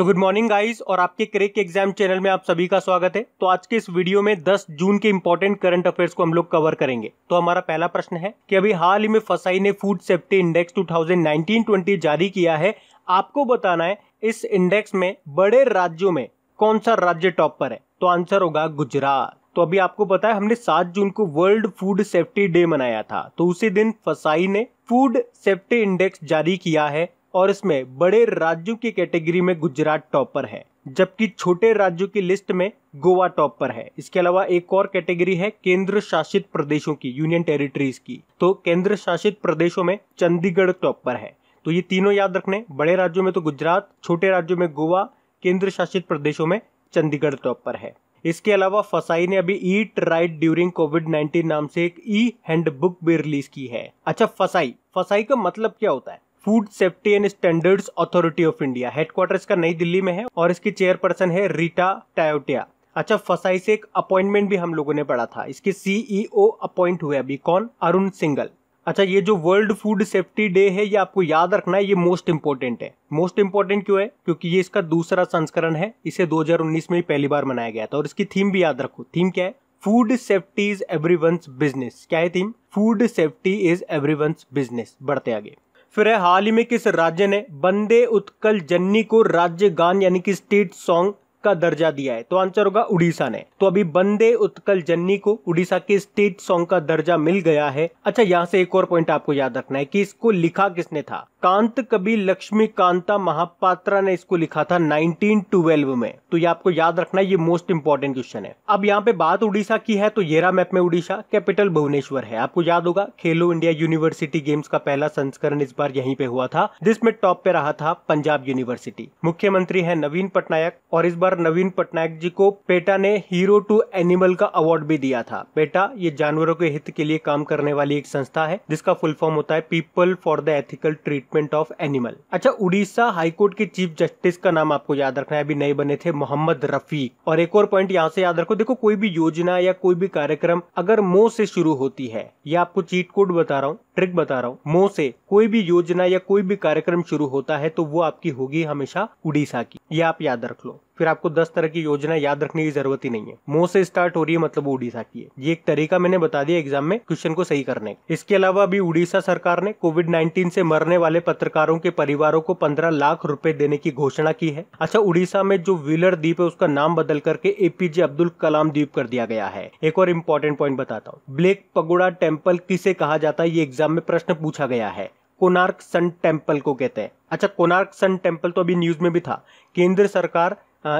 so good morning guys और आपके crack exam channel में आप सभी का स्वागत है तो आज के इस वीडियो में 10 जून के इम्पोर्टेंट करंट अफेयर्स को हम लोग कवर करेंगे तो हमारा पहला प्रश्न है कि अभी हाल ही में फसाई ने फूड सेफ्टी इंडेक्स 2019-20 जारी किया है आपको बताना है इस इंडेक्स में बड़े राज्यों में कौन सा राज्य टॉप पर है तो आंसर होगा गुजरात तो अभी आपको बताया हमने सात जून को वर्ल्ड फूड सेफ्टी डे मनाया था तो उसी दिन फसाई ने फूड सेफ्टी इंडेक्स जारी किया है और इसमें बड़े राज्यों की कैटेगरी में गुजरात टॉपर है जबकि छोटे राज्यों की लिस्ट में गोवा टॉप पर है इसके अलावा एक और कैटेगरी है केंद्र शासित प्रदेशों की यूनियन टेरिटरीज की तो केंद्र शासित प्रदेशों में चंडीगढ़ टॉप पर है तो ये तीनों याद रखने बड़े राज्यों में तो गुजरात छोटे राज्यों में गोवा केंद्र शासित प्रदेशों में चंडीगढ़ टॉप पर है इसके अलावा फसाई ने अभी ईट राइट ड्यूरिंग कोविड 19 नाम से एक ई हैंडबुक भी रिलीज की है अच्छा फसाई फसाई का मतलब क्या होता है food safety and standards authority of India headquarter इसका नई दिल्ली में है और इसकी चेयरपर्सन है रीटा टायोटिया अच्छा फसाई से एक अपॉइंटमेंट भी हम लोगों ने पढ़ा था इसके सीईओ अपॉइंट e हुए अभी कौन अरुण सिंगल अच्छा ये जो वर्ल्ड फूड सेफ्टी डे है ये आपको याद रखना है ये मोस्ट इम्पोर्टेंट है मोस्ट इम्पोर्टेंट क्यों है क्योंकि ये इसका दूसरा संस्करण है इसे 2019 में ही पहली बार मनाया गया था और इसकी थीम भी याद रखो थीम क्या है food safety is every business क्या है theme food safety is every business बढ़ते आगे फिर हाल ही में किस राज्य ने बंदे उत्कल जन्नी को राज्य गान यानी कि स्टेट सॉन्ग का दर्जा दिया है तो आंसर होगा उड़ीसा ने तो अभी बंदे उत्कल जन्नी को उड़ीसा के स्टेट सॉन्ग का दर्जा मिल गया है अच्छा यहाँ से एक और पॉइंट आपको याद रखना है कि इसको लिखा किसने था कांत कवि लक्ष्मी कांता महापात्रा ने इसको लिखा था 1912 में तो ये आपको याद रखना है ये मोस्ट इंपॉर्टेंट क्वेश्चन है अब यहाँ पे बात उड़ीसा की है तो येरा मैप में उड़ीसा कैपिटल भुवनेश्वर है आपको याद होगा खेलो इंडिया यूनिवर्सिटी गेम्स का पहला संस्करण इस बार यहीं पे हुआ था जिसमें टॉप पे रहा था पंजाब यूनिवर्सिटी मुख्यमंत्री है नवीन पटनायक और इस बार पर नवीन पटनायक जी को पेटा ने हीरो टू एनिमल का अवार्ड भी दिया था पेटा ये जानवरों के हित के लिए काम करने वाली एक संस्था है जिसका फुल फॉर्म होता है people for the ethical treatment of animal अच्छा उड़ीसा हाईकोर्ट के चीफ जस्टिस का नाम आपको याद रखना है अभी नए बने थे मोहम्मद रफीक और एक और पॉइंट यहाँ से याद रखो देखो कोई भी योजना या कोई भी कार्यक्रम अगर मोह से शुरू होती है या आपको चीट कोड बता रहा हूँ ट्रिक बता रहा हूँ मो से कोई भी योजना या कोई भी कार्यक्रम शुरू होता है तो वो आपकी होगी हमेशा उड़ीसा की ये आप याद रख लो फिर आपको दस तरह की योजना याद रखने की जरूरत ही नहीं है मो से स्टार्ट हो रही है मतलब उड़ीसा की है ये एक तरीका मैंने बता दिया एग्जाम में क्वेश्चन को सही करने इसके अलावा अभी उड़ीसा सरकार ने कोविड 19 से मरने वाले पत्रकारों के परिवारों को 15 लाख रुपए देने की घोषणा की है अच्छा उड़ीसा में जो व्हीलर द्वीप है उसका नाम बदल करके एपीजे अब्दुल कलाम द्वीप कर दिया गया है एक और इम्पोर्टेंट पॉइंट बताता हूँ ब्लैक पगोड़ा टेम्पल किसे कहा जाता है ये एग्जाम एग्जाम में प्रश्न पूछा गया है कोनार्क सन टेम्पल को कहते हैं अच्छा कोनार्क सन टेम्पल तो अभी न्यूज में भी था केंद्र सरकार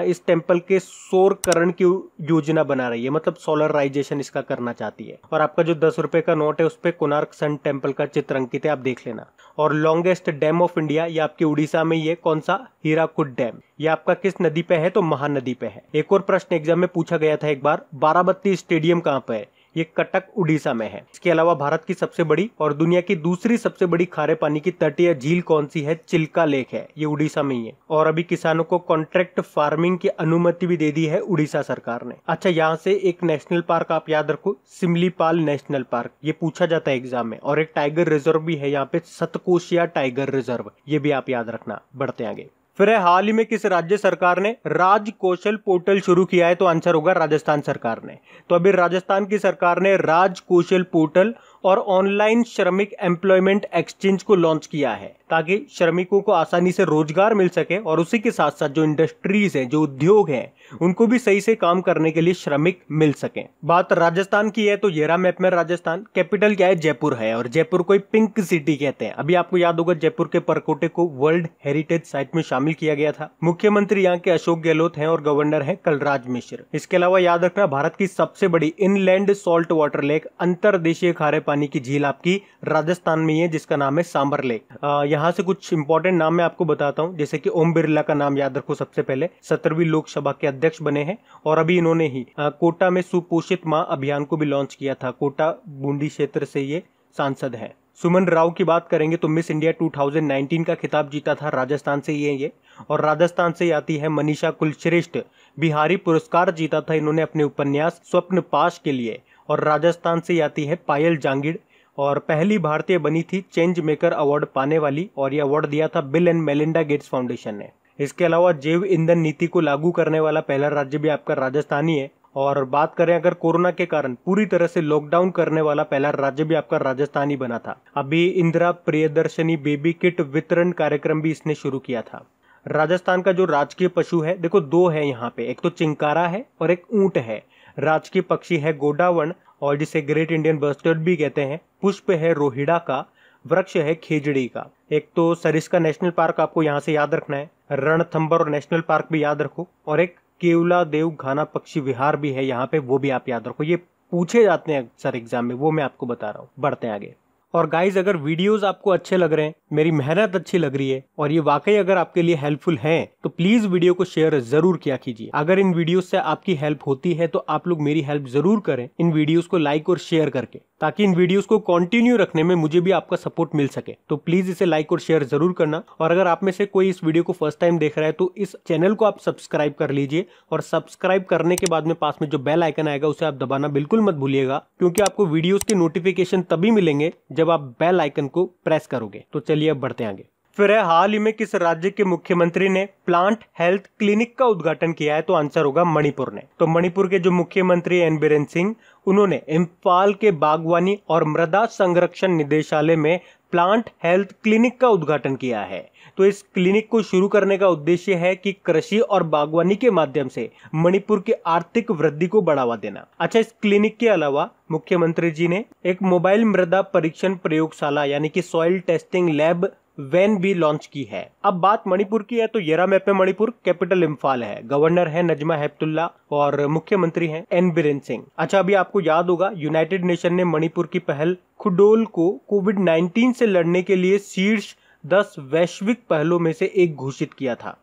इस टेम्पल के सौरकरण की योजना बना रही है मतलब सोलराइजेशन इसका करना चाहती है और आपका जो दस रुपए का नोट है उस पर कोनार्क सन टेम्पल का चित्र अंकित है आप देख लेना और लॉन्गेस्ट डैम ऑफ इंडिया ये आपके उड़ीसा में ये कौन सा हीराकुट डैम ये आपका किस नदी पे है तो महानदी पे है एक और प्रश्न एग्जाम में पूछा गया था एक बार बाराबत्ती स्टेडियम कहाँ पे है ये कटक उड़ीसा में है इसके अलावा भारत की सबसे बड़ी और दुनिया की दूसरी सबसे बड़ी खारे पानी की तटीय झील कौन सी है चिल्का लेक है ये उड़ीसा में ही है और अभी किसानों को कॉन्ट्रैक्ट फार्मिंग की अनुमति भी दे दी है उड़ीसा सरकार ने अच्छा यहाँ से एक नेशनल पार्क आप याद रखो सिमलीपाल नेशनल पार्क ये पूछा जाता है एग्जाम में और एक टाइगर रिजर्व भी है यहाँ पे सतकोशिया टाइगर रिजर्व ये भी आप याद रखना बढ़ते आगे फिर हाल ही में किस राज्य सरकार ने राज कौशल पोर्टल शुरू किया है तो आंसर होगा राजस्थान सरकार ने तो अभी राजस्थान की सरकार ने राज कौशल पोर्टल और ऑनलाइन श्रमिक एम्प्लॉयमेंट एक्सचेंज को लॉन्च किया है ताकि श्रमिकों को आसानी से रोजगार मिल सके और उसी के साथ साथ जो इंडस्ट्रीज हैं जो उद्योग हैं उनको भी सही से काम करने के लिए श्रमिक मिल सके बात राजस्थान की है तो येरा मैप में राजस्थान कैपिटल क्या है जयपुर है और जयपुर को पिंक सिटी कहते हैं अभी आपको याद होगा जयपुर के परकोटे को वर्ल्ड हेरिटेज साइट में शामिल किया गया था मुख्यमंत्री यहाँ के अशोक गहलोत है और गवर्नर है कलराज मिश्र इसके अलावा याद रखना भारत की सबसे बड़ी इनलैंड सॉल्ट वाटर लेक अंतरदेशीय खारे पानी की झील आपकी राजस्थान में ही है जिसका नाम है सांबर लेक यहाँ से कुछ इंपॉर्टेंट नाम मैं आपको बताता हूँ जैसे कि ओम बिरला का नाम याद रखो सबसे पहले सत्रहवीं लोकसभा के अध्यक्ष बने हैं और अभी इन्होंने ही आ, कोटा में सुपोषित माँ अभियान को भी लॉन्च किया था कोटा बूंदी क्षेत्र से ये सांसद है सुमन राव की बात करेंगे तो मिस इंडिया 2019 का खिताब जीता था राजस्थान से ये ये और राजस्थान से आती है मनीषा कुलश्रेष्ठ बिहारी पुरस्कार जीता था इन्होंने अपने उपन्यास स्वप्न पाश के लिए और राजस्थान से आती है पायल जांगिड़ और पहली भारतीय बनी थी चेंज मेकर अवार्ड पाने वाली और ये अवार्ड दिया था Bill and Melinda Gates foundation ने इसके अलावा जैव ईंधन नीति को लागू करने वाला पहला राज्य भी आपका राजस्थान ही है और बात करें अगर कोरोना के कारण पूरी तरह से लॉकडाउन करने वाला पहला राज्य भी आपका राजस्थान ही बना था अभी इंदिरा प्रियदर्शनी बेबी किट वितरण कार्यक्रम भी इसने शुरू किया था राजस्थान का जो राजकीय पशु है देखो दो है यहाँ पे एक तो चिंकारा है और एक ऊंट है राजकीय पक्षी है गोडावन और जिसे ग्रेट इंडियन बस्टर्ड भी कहते हैं पुष्प है रोहिड़ा का वृक्ष है खेजड़ी का एक तो सरिस्का नेशनल पार्क आपको यहाँ से याद रखना है रणथंबर नेशनल पार्क भी याद रखो और एक केवला देव घाना पक्षी विहार भी है यहाँ पे वो भी आप याद रखो ये पूछे जाते हैं सर एग्जाम में वो मैं आपको बता रहा हूँ बढ़ते हैं आगे और गाइज अगर वीडियोस आपको अच्छे लग रहे हैं मेरी मेहनत अच्छी लग रही है और ये वाकई अगर आपके लिए हेल्पफुल है तो प्लीज वीडियो को शेयर जरूर किया कीजिए अगर इन वीडियोस से आपकी हेल्प होती है तो आप लोग मेरी हेल्प जरूर करें इन वीडियोस को लाइक और शेयर करके ताकि इन वीडियोज को कंटिन्यू रखने में मुझे भी आपका सपोर्ट मिल सके तो प्लीज इसे लाइक और शेयर जरूर करना और अगर आप में से कोई इस वीडियो को फर्स्ट टाइम देख रहा है तो इस चैनल को आप सब्सक्राइब कर लीजिए और सब्सक्राइब करने के बाद में पास में जो बेल आइकन आएगा उसे आप दबाना बिल्कुल मत भूलिएगा क्योंकि आपको वीडियोज के नोटिफिकेशन तभी मिलेंगे जब आप बेल आइकन को प्रेस करोगे तो चलिए अब बढ़ते आगे फिर है हाल ही में किस राज्य के मुख्यमंत्री ने प्लांट हेल्थ क्लिनिक का उद्घाटन किया है तो आंसर होगा मणिपुर ने तो मणिपुर के जो मुख्यमंत्री एन बीरेन सिंह उन्होंने इम्फाल के बागवानी और मृदा संरक्षण निदेशालय में प्लांट हेल्थ क्लिनिक का उद्घाटन किया है तो इस क्लिनिक को शुरू करने का उद्देश्य है कि कृषि और बागवानी के माध्यम से मणिपुर की आर्थिक वृद्धि को बढ़ावा देना अच्छा इस क्लिनिक के अलावा मुख्यमंत्री जी ने एक मोबाइल मृदा परीक्षण प्रयोगशाला यानी कि सॉइल टेस्टिंग लैब वैन भी लॉन्च की है अब बात मणिपुर की है तो येरा मैप में मणिपुर कैपिटल इम्फाल है गवर्नर है नजमा हेप्तुल्ला और मुख्यमंत्री हैं एन बीरेन सिंह अच्छा अभी आपको याद होगा यूनाइटेड नेशन ने मणिपुर की पहल खुडोल को कोविड 19 से लड़ने के लिए शीर्ष 10 वैश्विक पहलों में से एक घोषित किया था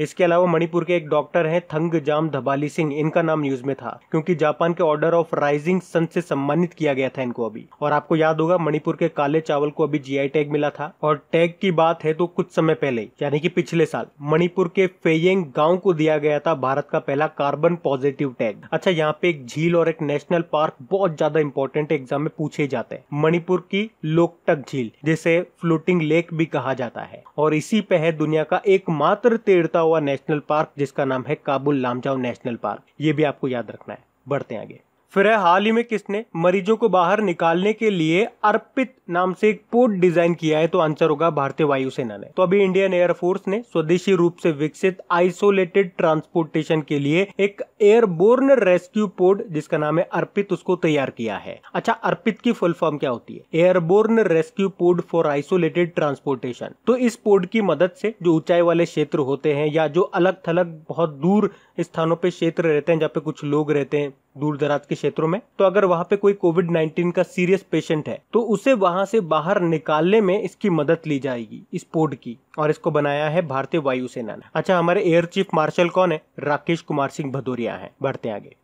इसके अलावा मणिपुर के एक डॉक्टर हैं थंग जाम धबाली सिंह इनका नाम न्यूज में था क्योंकि जापान के ऑर्डर ऑफ राइजिंग सन से सम्मानित किया गया था इनको अभी और आपको याद होगा मणिपुर के काले चावल को अभी जीआई टैग मिला था और टैग की बात है तो कुछ समय पहले यानी कि पिछले साल मणिपुर के फेयंग गांव को दिया गया था भारत का पहला कार्बन पॉजिटिव टैग अच्छा यहाँ पे एक झील और एक नेशनल पार्क बहुत ज्यादा इंपॉर्टेंट एग्जाम में पूछे जाते हैं मणिपुर की लोकटक झील जिसे फ्लोटिंग लेक भी कहा जाता है और इसी पे है दुनिया का एकमात्र तीर्थाव हुआ नेशनल पार्क जिसका नाम है काबुल लामजाओ नेशनल पार्क ये भी आपको याद रखना है बढ़ते हैं आगे फिर है हाल ही में किसने मरीजों को बाहर निकालने के लिए अर्पित नाम से एक पोर्ट डिजाइन किया है तो आंसर होगा भारतीय वायुसेना ने तो अभी इंडियन एयरफोर्स ने स्वदेशी रूप से विकसित आइसोलेटेड ट्रांसपोर्टेशन के लिए एक एयरबोर्न रेस्क्यू पोर्ट जिसका नाम है अर्पित उसको तैयार किया है अच्छा अर्पित की फुल फॉर्म क्या होती है airborne rescue port for isolated transportation तो इस पोर्ट की मदद से जो ऊंचाई वाले क्षेत्र होते हैं या जो अलग थलग बहुत दूर स्थानों पर क्षेत्र रहते हैं जहाँ पे कुछ लोग रहते हैं दूर दराज के क्षेत्रों में तो अगर वहाँ पे कोई कोविड नाइन्टीन का सीरियस पेशेंट है तो उसे वहाँ से बाहर निकालने में इसकी मदद ली जाएगी इस पोर्ट की और इसको बनाया है भारतीय वायुसेना ने अच्छा हमारे एयर चीफ मार्शल कौन है राकेश कुमार सिंह भदौरिया है बढ़ते आगे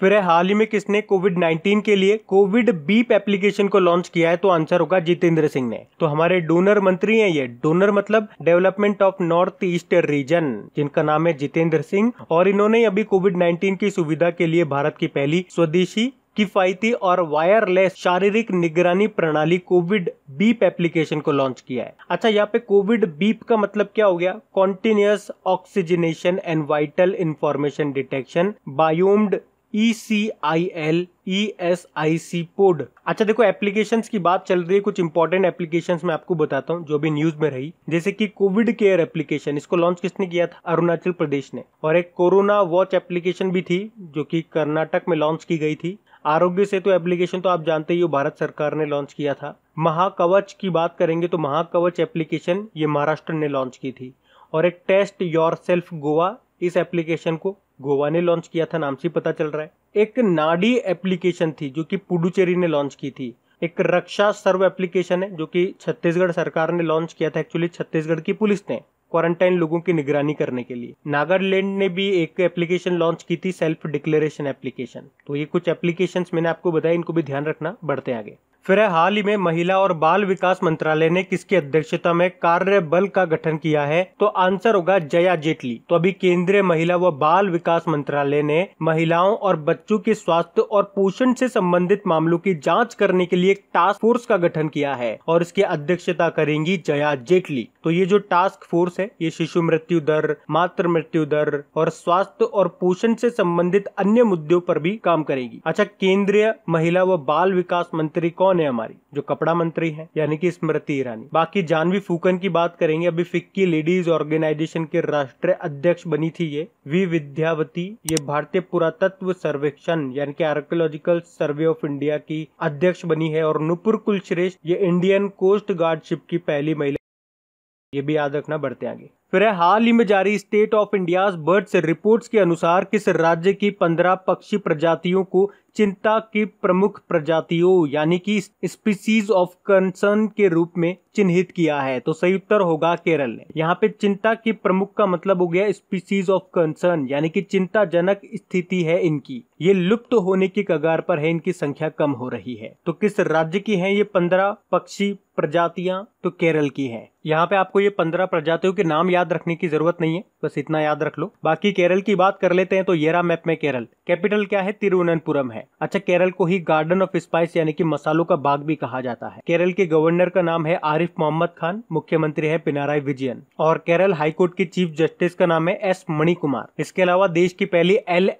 फिर है हाल ही में किसने कोविड 19 के लिए कोविड बीप एप्लीकेशन को लॉन्च किया है तो आंसर होगा जितेंद्र सिंह ने तो हमारे डोनर मंत्री हैं ये डोनर मतलब development of north east region जिनका नाम है जितेंद्र सिंह और इन्होंने अभी कोविड नाइन्टीन की सुविधा के लिए भारत की पहली स्वदेशी किफायती और वायरलेस शारीरिक निगरानी प्रणाली कोविड बीप एप्लीकेशन को लॉन्च किया है अच्छा यहाँ पे कोविड बीप का मतलब क्या हो गया continuous oxygenation and vital information detection BioMed E C I L E S I C pod अच्छा देखो एप्लीकेशन की बात चल रही है कुछ इंपॉर्टेंट एप्लीकेशन मैं आपको बताता हूँ जो भी न्यूज में रही जैसे कि कोविड केयर एप्लीकेशन इसको लॉन्च किसने किया था अरुणाचल प्रदेश ने और एक कोरोना वॉच एप्लीकेशन भी थी जो कि कर्नाटक में लॉन्च की गई थी आरोग्य सेतु तो एप्लीकेशन तो आप जानते ही हो भारत सरकार ने लॉन्च किया था महाकवच की बात करेंगे तो महाकवच एप्लीकेशन ये महाराष्ट्र ने लॉन्च की थी और एक टेस्ट योर सेल्फ गोवा इस एप्लीकेशन को गोवा ने लॉन्च किया था नाम से पता चल रहा है एक नाडी एप्लीकेशन थी जो कि पुडुचेरी ने लॉन्च की थी एक रक्षा सर्व एप्लीकेशन है जो कि छत्तीसगढ़ सरकार ने लॉन्च किया था एक्चुअली छत्तीसगढ़ की पुलिस ने क्वारंटाइन लोगों की निगरानी करने के लिए नागालैंड ने भी एक एप्लीकेशन लॉन्च की थी सेल्फ डिक्लेरेशन एप्लीकेशन तो ये कुछ एप्लीकेशन मैंने आपको बताया इनको भी ध्यान रखना बढ़ते आगे फिर हाल ही में महिला और बाल विकास मंत्रालय ने किसकी अध्यक्षता में कार्य बल का गठन किया है तो आंसर होगा जया जेटली तो अभी केंद्रीय महिला व बाल विकास मंत्रालय ने महिलाओं और बच्चों के स्वास्थ्य और पोषण से संबंधित मामलों की जांच करने के लिए एक टास्क फोर्स का गठन किया है और इसकी अध्यक्षता करेंगी जया जेटली तो ये जो टास्क फोर्स है ये शिशु मृत्यु दर मातृ मृत्यु दर और स्वास्थ्य और पोषण से संबंधित अन्य मुद्दों पर भी काम करेगी अच्छा केंद्रीय महिला व बाल विकास मंत्री कौन कौन है हमारी जो कपड़ा मंत्री है यानी कि स्मृति ईरानी बाकी जानवी फूकन की बात करेंगे अभी फिक्की लेडीज ऑर्गेनाइजेशन के राष्ट्रीय अध्यक्ष बनी थी ये वी विद्यावती ये भारतीय पुरातत्व सर्वेक्षण यानी कि आर्कोलॉजिकल सर्वे ऑफ इंडिया की अध्यक्ष बनी है और नुपुर कुलश्रेष्ठ ये इंडियन कोस्ट गार्ड शिप की पहली महिला ये भी याद रखना बढ़ते आगे फिर हाल ही में जारी state of India birds reports के अनुसार किस राज्य की पंद्रह पक्षी प्रजातियों को चिंता की प्रमुख प्रजातियों यानी कि स्पीसीज ऑफ कंसर्न के रूप में चिन्हित किया है तो सही उत्तर होगा केरल ने यहाँ पे चिंता की प्रमुख का मतलब हो गया स्पीसीज ऑफ कंसर्न यानी कि चिंताजनक स्थिति है इनकी ये लुप्त होने की कगार पर है इनकी संख्या कम हो रही है तो किस राज्य की है ये पंद्रह पक्षी प्रजातियां तो केरल की है यहाँ पे आपको ये पंद्रह प्रजातियों के नाम याद रखने की जरूरत नहीं है बस इतना याद रख लो बाकी केरल की बात कर लेते हैं तो येरा मैप में केरल कैपिटल क्या है तिरुवनंतपुरम है अच्छा केरल को ही गार्डन ऑफ स्पाइस यानी कि मसालों का बाग भी कहा जाता है केरल के गवर्नर का नाम है आरिफ मोहम्मद खान मुख्यमंत्री है पिनाराय विजयन और केरल हाईकोर्ट के चीफ जस्टिस का नाम है एस कुमार इसके अलावा देश की पहली एल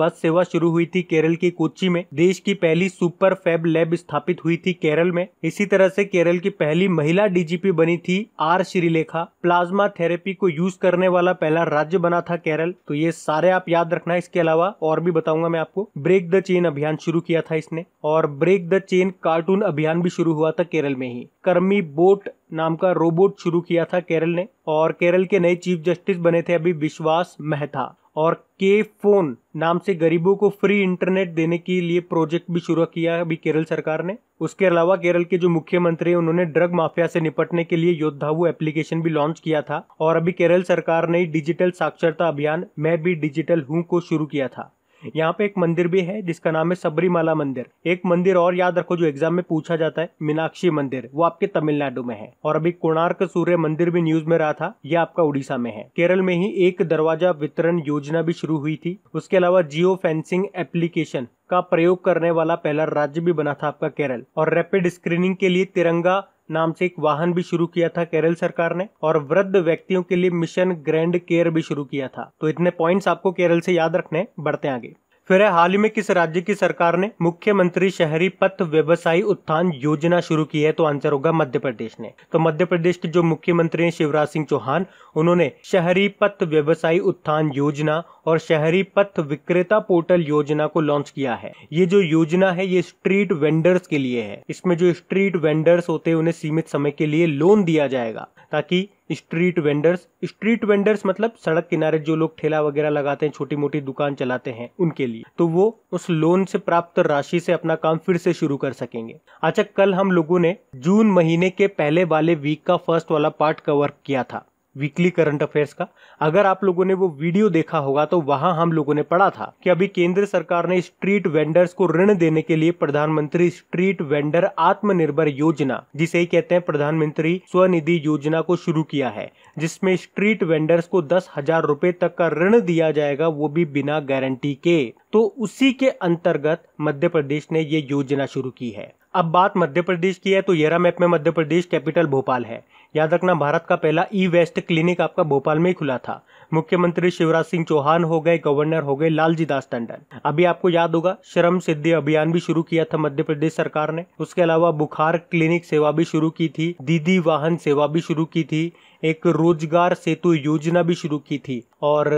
बस सेवा शुरू हुई थी केरल के कोची में देश की पहली सुपर फैब लैब स्थापित हुई थी केरल में इसी तरह से केरल की पहली महिला डीजीपी बनी थी आर श्रीलेखा प्लाज्मा थेरेपी को यूज करने वाला पहला राज्य बना था केरल तो ये सारे आप याद रखना इसके अलावा और भी बताऊंगा मैं आपको ब्रेक द चेन चेन अभियान शुरू किया था इसने और ब्रेक द चेन कार्टून अभियान भी शुरू हुआ था केरल में ही कर्मी बोट नाम का रोबोट शुरू किया था केरल ने और केरल के नए चीफ जस्टिस बने थे अभी विश्वास मेहता और के फोन नाम से गरीबों को फ्री इंटरनेट देने के लिए प्रोजेक्ट भी शुरू किया है अभी केरल सरकार ने उसके अलावा केरल के जो मुख्यमंत्री हैं उन्होंने ड्रग माफिया से निपटने के लिए योद्धावु एप्लीकेशन भी लॉन्च किया था और अभी केरल सरकार ने डिजिटल साक्षरता अभियान मैं भी डिजिटल हूँ को शुरू किया था यहाँ पे एक मंदिर भी है जिसका नाम है सबरीमाला मंदिर एक मंदिर और याद रखो जो एग्जाम में पूछा जाता है मीनाक्षी मंदिर वो आपके तमिलनाडु में है और अभी कोणार्क सूर्य मंदिर भी न्यूज में रहा था ये आपका उड़ीसा में है केरल में ही एक दरवाजा वितरण योजना भी शुरू हुई थी उसके अलावा जियो फेंसिंग एप्लीकेशन का प्रयोग करने वाला पहला राज्य भी बना था आपका केरल और रैपिड स्क्रीनिंग के लिए तिरंगा नाम से एक वाहन भी शुरू किया था केरल सरकार ने और वृद्ध व्यक्तियों के लिए मिशन ग्रैंड केयर भी शुरू किया था तो इतने पॉइंट्स आपको केरल से याद रखने बढ़ते आगे फिर है हाल ही में किस राज्य की सरकार ने मुख्यमंत्री शहरी पथ व्यवसायी उत्थान योजना शुरू की है तो आंसर होगा मध्य प्रदेश ने तो मध्य प्रदेश के जो मुख्यमंत्री हैं शिवराज सिंह चौहान उन्होंने शहरी पथ व्यवसायी उत्थान योजना और शहरी पथ विक्रेता पोर्टल योजना को लॉन्च किया है ये जो योजना है ये स्ट्रीट वेंडर्स के लिए है इसमें जो स्ट्रीट वेंडर्स होते हैं उन्हें सीमित समय के लिए लोन दिया जाएगा ताकि स्ट्रीट वेंडर्स स्ट्रीट वेंडर्स मतलब सड़क किनारे जो लोग ठेला वगैरह लगाते हैं छोटी मोटी दुकान चलाते हैं उनके लिए तो वो उस लोन से प्राप्त राशि से अपना काम फिर से शुरू कर सकेंगे अच्छा कल हम लोगों ने जून महीने के पहले वाले वीक का फर्स्ट वाला पार्ट कवर किया था वीकली करंट अफेयर्स का अगर आप लोगों ने वो वीडियो देखा होगा तो वहां हम लोगों ने पढ़ा था कि अभी केंद्र सरकार ने स्ट्रीट वेंडर्स को ऋण देने के लिए प्रधानमंत्री स्ट्रीट वेंडर आत्मनिर्भर योजना जिसे ही कहते हैं प्रधानमंत्री स्वनिधि योजना को शुरू किया है जिसमें स्ट्रीट वेंडर्स को दस हजार रूपए तक का ऋण दिया जाएगा वो भी बिना गारंटी के तो उसी के अंतर्गत मध्य प्रदेश ने ये योजना शुरू की है अब बात मध्य प्रदेश की है तो येरा मैप में मध्य प्रदेश कैपिटल भोपाल है याद रखना भारत का पहला ई वेस्ट क्लिनिक आपका भोपाल में ही खुला था मुख्यमंत्री शिवराज सिंह चौहान हो गए गवर्नर हो गए लालजी दास टंडन अभी आपको याद होगा श्रम सिद्धि अभियान भी शुरू किया था मध्य प्रदेश सरकार ने उसके अलावा बुखार क्लिनिक सेवा भी शुरू की थी दीदी वाहन सेवा भी शुरू की थी एक रोजगार सेतु योजना भी शुरू की थी और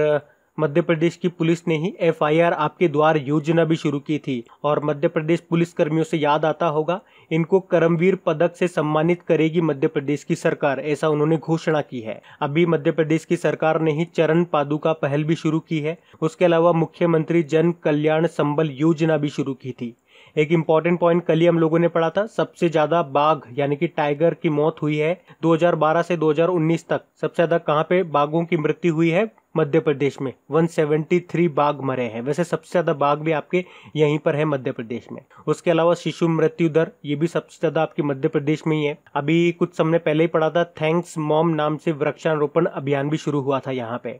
मध्य प्रदेश की पुलिस ने ही एफआईआर आपके द्वार योजना भी शुरू की थी और मध्य प्रदेश पुलिस कर्मियों से याद आता होगा इनको करमवीर पदक से सम्मानित करेगी मध्य प्रदेश की सरकार ऐसा उन्होंने घोषणा की है अभी मध्य प्रदेश की सरकार ने ही चरण पादुका पहल भी शुरू की है उसके अलावा मुख्यमंत्री जन कल्याण संबल योजना भी शुरू की थी एक इम्पॉर्टेंट पॉइंट कल ही हम लोगों ने पढ़ा था सबसे ज्यादा बाघ यानी कि टाइगर की मौत हुई है 2012 से 2019 तक सबसे ज्यादा कहाँ पे बाघों की मृत्यु हुई है मध्य प्रदेश में 173 बाघ मरे हैं वैसे सबसे ज़्यादा बाघ भी आपके यहीं पर है मध्य प्रदेश में उसके अलावा शिशु मृत्यु दर ये भी सबसे ज़्यादा आपके मध्य प्रदेश में ही है अभी कुछ समय पहले ही पढ़ा था थैंक्स मॉम नाम से वृक्षारोपण अभियान भी शुरू हुआ था यहाँ पे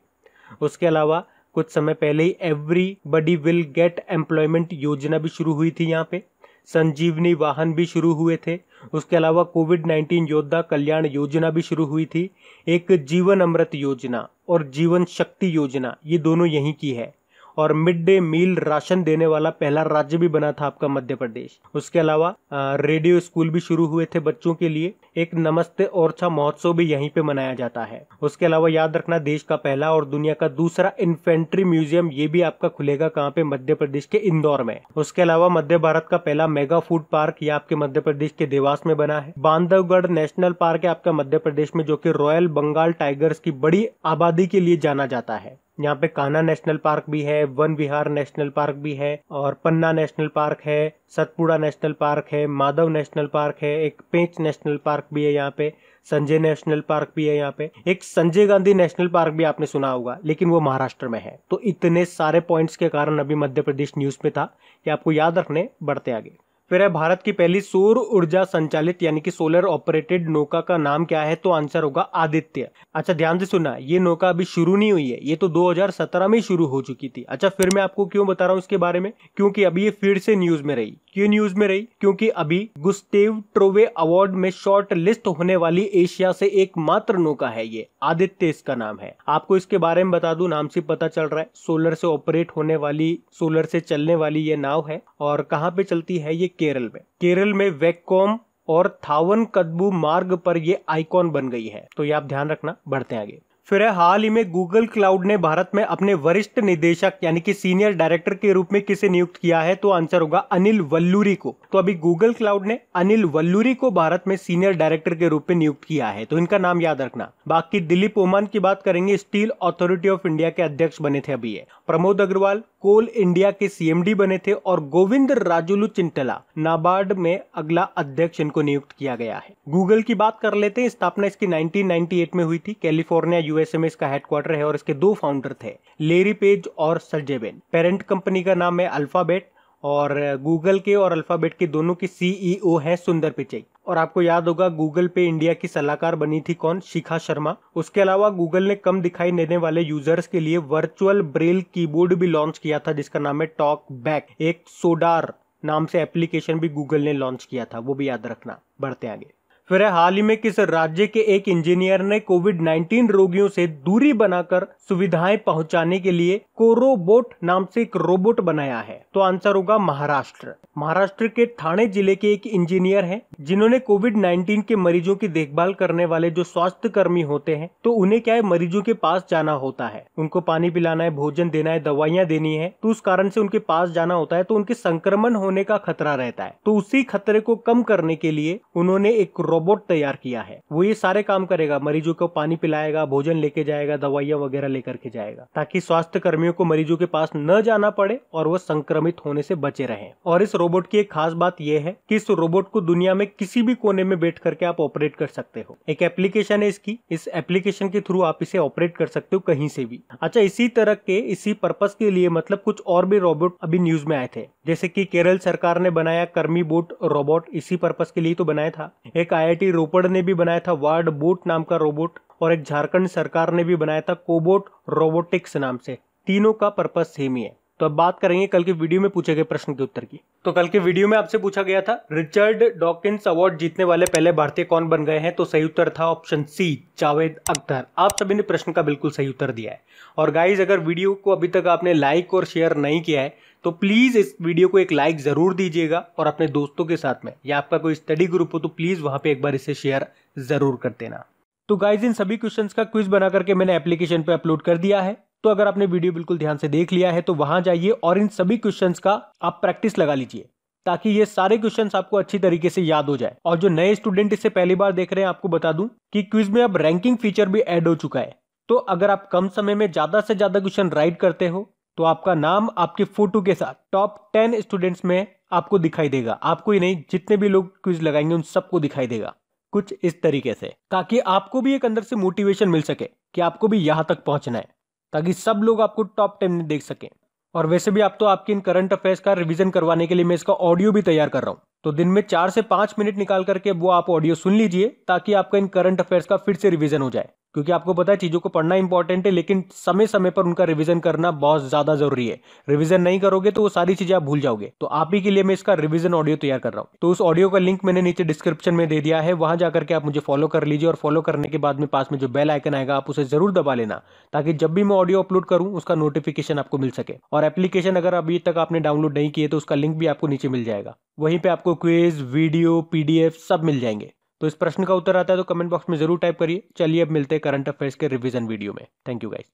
उसके अलावा कुछ समय पहले ही everybody will get employment योजना भी शुरू हुई थी यहाँ पे संजीवनी वाहन भी शुरू हुए थे उसके अलावा कोविड 19 योद्धा कल्याण योजना भी शुरू हुई थी एक जीवन अमृत योजना और जीवन शक्ति योजना ये दोनों यहीं की है और मिड डे मील राशन देने वाला पहला राज्य भी बना था आपका मध्य प्रदेश उसके अलावा रेडियो स्कूल भी शुरू हुए थे बच्चों के लिए एक नमस्ते ओरछा महोत्सव भी यहीं पे मनाया जाता है उसके अलावा याद रखना देश का पहला और दुनिया का दूसरा इन्फेंट्री म्यूजियम ये भी आपका खुलेगा कहाँ पे मध्य प्रदेश के इंदौर में उसके अलावा मध्य भारत का पहला मेगा फूड पार्क ये आपके मध्य प्रदेश के देवास में बना है बांधवगढ़ नेशनल पार्क है आपका मध्य प्रदेश में जो कि रॉयल बंगाल टाइगर्स की बड़ी आबादी के लिए जाना जाता है यहाँ पे कान्हा नेशनल पार्क भी है वन विहार नेशनल पार्क भी है और पन्ना नेशनल पार्क है सतपुड़ा नेशनल पार्क है माधव नेशनल पार्क है एक पेंच नेशनल पार्क भी है यहाँ पे संजय नेशनल पार्क भी है यहाँ पे एक संजय गांधी नेशनल पार्क भी आपने सुना होगा लेकिन वो महाराष्ट्र में है तो इतने सारे पॉइंट्स के कारण अभी मध्य प्रदेश न्यूज में था कि आपको याद रखने बढ़ते आगे फिर है भारत की पहली सौर ऊर्जा संचालित यानी कि सोलर ऑपरेटेड नौका का नाम क्या है तो आंसर होगा आदित्य अच्छा ध्यान से सुना ये नौका अभी शुरू नहीं हुई है ये तो 2017 में शुरू हो चुकी थी अच्छा फिर मैं आपको क्यों बता रहा हूँ इसके बारे में क्योंकि अभी ये फिर से न्यूज में रही क्यों न्यूज में रही क्योंकि अभी गुस्तेव ट्रोवे अवार्ड में शॉर्ट लिस्ट होने वाली एशिया से एकमात्र नौका है ये आदित्य इसका नाम है आपको इसके बारे में बता दू नाम से पता चल रहा है सोलर से ऑपरेट होने वाली सोलर से चलने वाली ये नाव है और कहाँ पे चलती है ये केरल में केरल में वेकॉम और थावन कदबू मार्ग पर ये आइकॉन बन गई है तो ये आप ध्यान रखना बढ़ते आगे फिर है हाल ही में गूगल क्लाउड ने भारत में अपने वरिष्ठ निदेशक यानी कि सीनियर डायरेक्टर के रूप में किसे नियुक्त किया है तो आंसर होगा अनिल वल्लूरी को तो अभी गूगल क्लाउड ने अनिल वल्लूरी को भारत में सीनियर डायरेक्टर के रूप में नियुक्त किया है तो इनका नाम याद रखना बाकी दिलीप ओमान की बात करेंगे स्टील अथॉरिटी ऑफ इंडिया के अध्यक्ष बने थे अभी है प्रमोद अग्रवाल कोल इंडिया के सीएमडी बने थे और गोविंद राजुलू चिंटला नाबार्ड में अगला अध्यक्ष इनको नियुक्त किया गया है गूगल की बात कर लेते हैं स्थापना इसकी 1998 में हुई थी कैलिफोर्निया यूएसए में इसका हेडक्वार्टर है और इसके दो फाउंडर थे लेरी पेज और सर्जेबेन पेरेंट कंपनी का नाम है अल्फाबेट और गूगल के और अल्फाबेट के दोनों के सीईओ e है सुंदर पिचई और आपको याद होगा गूगल पे इंडिया की सलाहकार बनी थी कौन शिखा शर्मा उसके अलावा गूगल ने कम दिखाई देने वाले यूजर्स के लिए वर्चुअल ब्रेल कीबोर्ड भी लॉन्च किया था जिसका नाम है टॉक बैक एक सोडार नाम से एप्लीकेशन भी गूगल ने लॉन्च किया था वो भी याद रखना बढ़ते आगे फिर हाल ही में किस राज्य के एक इंजीनियर ने कोविड 19 रोगियों से दूरी बनाकर सुविधाएं पहुंचाने के लिए कोरोबोट नाम से एक रोबोट बनाया है तो आंसर होगा महाराष्ट्र महाराष्ट्र के थाने जिले के एक इंजीनियर हैं जिन्होंने कोविड 19 के मरीजों की देखभाल करने वाले जो स्वास्थ्य कर्मी होते हैं तो उन्हें क्या है मरीजों के पास जाना होता है उनको पानी पिलाना है भोजन देना है दवाइयाँ देनी है तो उस कारण से उनके पास जाना होता है तो उनके संक्रमण होने का खतरा रहता है तो उसी खतरे को कम करने के लिए उन्होंने एक रोबोट तैयार किया है वो ये सारे काम करेगा मरीजों को पानी पिलाएगा भोजन लेके जाएगा दवाइयां वगैरह लेकर के जाएगा ताकि स्वास्थ्य कर्मियों को मरीजों के पास न जाना पड़े और वो संक्रमित होने से बचे रहे और इस रोबोट की एक खास बात यह है कि इस रोबोट को दुनिया में किसी भी कोने में बैठ करके आप ऑपरेट कर सकते हो एक एप्लीकेशन है इसकी इस एप्लीकेशन के थ्रू आप इसे ऑपरेट कर सकते हो कहीं से भी अच्छा इसी तरह के इसी पर्पज के लिए मतलब कुछ और भी रोबोट अभी न्यूज में आए थे जैसे कि केरल सरकार ने बनाया कर्मी बोट रोबोट इसी पर्पज के लिए तो बनाया था एक आईआईटी रोपड़ ने भी बनाया था वार्ड बोट नाम का रोबोट और एक झारखंड सरकार ने भी बनाया था कोबोट रोबोटिक्स नाम से तीनों का पर्पज सेम ही है तो अब बात करेंगे कल के वीडियो में पूछे गए प्रश्न के उत्तर की तो कल के वीडियो में आपसे पूछा गया था रिचर्ड डॉकिंस अवार्ड जीतने वाले पहले भारतीय कौन बन गए हैं तो सही उत्तर था ऑप्शन सी जावेद अख्तर आप सभी ने प्रश्न का बिल्कुल सही उत्तर दिया है और गाइज अगर वीडियो को अभी तक आपने लाइक और शेयर नहीं किया है तो प्लीज़ इस वीडियो को एक लाइक ज़रूर दीजिएगा और अपने दोस्तों के साथ में या आपका कोई स्टडी ग्रुप हो तो प्लीज़ वहां पर एक बार इसे शेयर ज़रूर कर देना तो गाइज इन सभी क्वेश्चंस का क्विज बना करके मैंने एप्लीकेशन पे अपलोड कर दिया है तो अगर आपने वीडियो बिल्कुल ध्यान से देख लिया है तो वहां जाइए और इन सभी क्वेश्चंस का आप प्रैक्टिस लगा लीजिए ताकि ये सारे क्वेश्चन आपको अच्छी तरीके से याद हो जाए और जो नए स्टूडेंट इसे पहली बार देख रहे हैं आपको बता दूं कि क्विज में अब रैंकिंग फीचर भी ऐड हो चुका है तो अगर आप कम समय में ज्यादा से ज्यादा क्वेश्चन राइट करते हो तो आपका नाम आपके फोटो के साथ टॉप टेन स्टूडेंट्स में आपको दिखाई देगा आपको ही नहीं जितने भी लोग क्विज लगाएंगे उन सबको दिखाई देगा कुछ इस तरीके से ताकि आपको भी एक अंदर से मोटिवेशन मिल सके कि आपको भी यहां तक पहुंचना है ताकि सब लोग आपको टॉप टेन में देख सकें और वैसे भी आप तो आपके इन करंट अफेयर्स का रिवीजन करवाने के लिए मैं इसका ऑडियो भी तैयार कर रहा हूँ तो दिन में चार से पांच मिनट निकाल करके वो आप ऑडियो सुन लीजिए ताकि आपका इन करंट अफेयर्स का फिर से रिवीजन हो जाए क्योंकि आपको पता है चीज़ों को पढ़ना इंपॉर्टेंट है लेकिन समय समय पर उनका रिवीजन करना बहुत ज़्यादा ज़रूरी है रिवीजन नहीं करोगे तो वो सारी चीज़ें आप भूल जाओगे तो आप ही के लिए मैं इसका रिवीजन ऑडियो तैयार कर रहा हूँ तो उस ऑडियो का लिंक मैंने नीचे डिस्क्रिप्शन में दे दिया है वहाँ जाकर के आप मुझे फॉलो कर लीजिए और फॉलो करने के बाद में पास में जो बेल आइकन आएगा आप उसे ज़रूर दबा लेना ताकि जब भी मैं ऑडियो अपलोड करूँ उसका नोटिफिकेशन आपको मिल सके और एप्लीकेशन अगर अभी तक आपने डाउनलोड नहीं किए तो उसका लिंक भी आपको नीचे मिल जाएगा वहीं पर आपको क्वेज वीडियो पीडीएफ सब मिल जाएंगे तो इस प्रश्न का उत्तर आता है तो कमेंट बॉक्स में जरूर टाइप करिए चलिए अब मिलते हैं करंट अफेयर्स के रिविजन वीडियो में थैंक यू गाइस